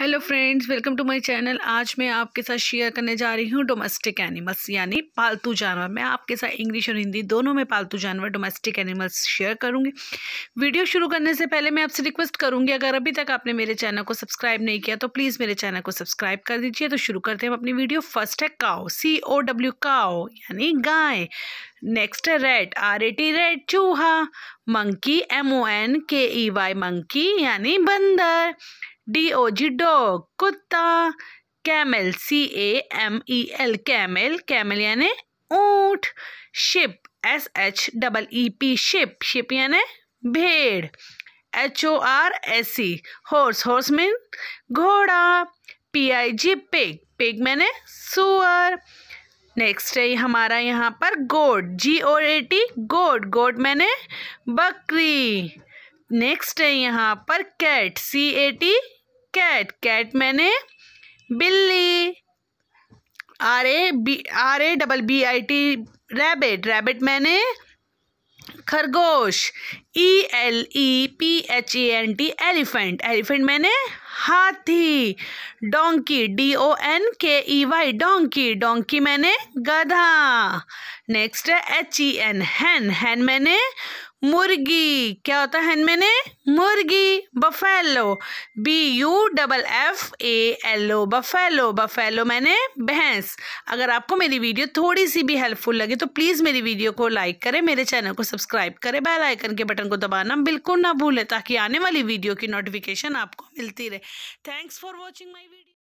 hello friends welcome to my channel आज मैं आपके साथ शेयर करने जा रही हूँ डोमेस्टिक एनिमल्स यानी पालतू जानवर मैं आपके साथ इंग्लिश और हिंदी दोनों में पालतू जानवर डोमेस्टिक एनिमल्स शेयर करूँगी वीडियो शुरू करने से पहले मैं आपसे रिक्वेस्ट करूँगी अगर अभी तक आपने मेरे चैनल को सब्सक्राइब नहीं किया तो प्लीज़ मेरे चैनल को सब्सक्राइब कर दीजिए तो शुरू करते हैं अपनी वीडियो फर्स्ट है काओ सी ओ डब्ल्यू काओ यानी गाय नेक्स्ट है rat R A T rat चूहा monkey M O N K E Y monkey यानी बंदर डी ओ जी डॉग कुत्ता camel C A M E L camel camel यानी ऊंट sheep S H double E P sheep sheep यानी भेड़ H O R S E horse horse mean घोड़ा P I G pig pig मैंने सुअर next है हमारा यहाँ पर गोड जी ओ ए टी गोड गोड मैंने बकरी नेक्स्ट है यहाँ पर cat C A T cat cat मैंने बिल्ली R A B R A double B I T rabbit rabbit मैंने खरगोश E L E P H E N T elephant elephant मैंने हाथी donkey D O N K E Y donkey donkey मैंने गधा next है H E N हैन हैन मैंने मुर्गी क्या होता है मैंने मुर्गी buffalo B U double F A L O buffalo buffalo मैंने भैंस अगर आपको मेरी वीडियो थोड़ी सी भी हेल्पफुल लगे तो प्लीज़ मेरी वीडियो को लाइक करें मेरे चैनल को सब्सक्राइब करें बेल आइकन के बटन को दबाना बिल्कुल ना भूलें ताकि आने वाली वीडियो की नोटिफिकेशन आपको मिलती रहे thanks for watching my video